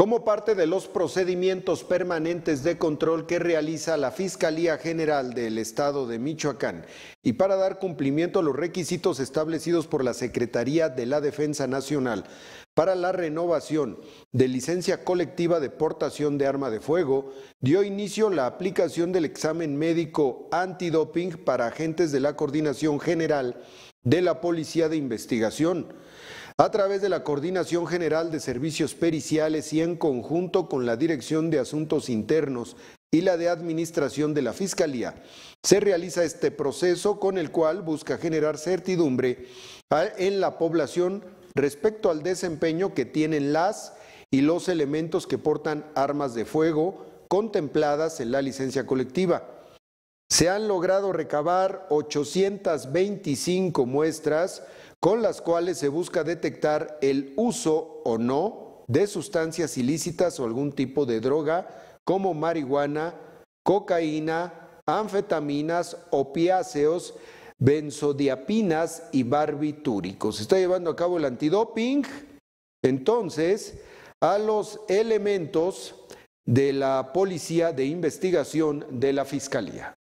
Como parte de los procedimientos permanentes de control que realiza la Fiscalía General del Estado de Michoacán y para dar cumplimiento a los requisitos establecidos por la Secretaría de la Defensa Nacional para la renovación de licencia colectiva de portación de arma de fuego, dio inicio la aplicación del examen médico antidoping para agentes de la Coordinación General de la Policía de Investigación a través de la Coordinación General de Servicios Periciales y en conjunto con la Dirección de Asuntos Internos y la de Administración de la Fiscalía. Se realiza este proceso con el cual busca generar certidumbre ah, en la población respecto al desempeño que tienen las y los elementos que portan armas de fuego contempladas en la licencia colectiva. Se han logrado recabar 825 muestras con las cuales se busca detectar el uso o no de sustancias ilícitas o algún tipo de droga como marihuana, cocaína, anfetaminas, opiáceos, benzodiapinas y barbitúricos. Se está llevando a cabo el antidoping. Entonces, a los elementos de la Policía de Investigación de la Fiscalía.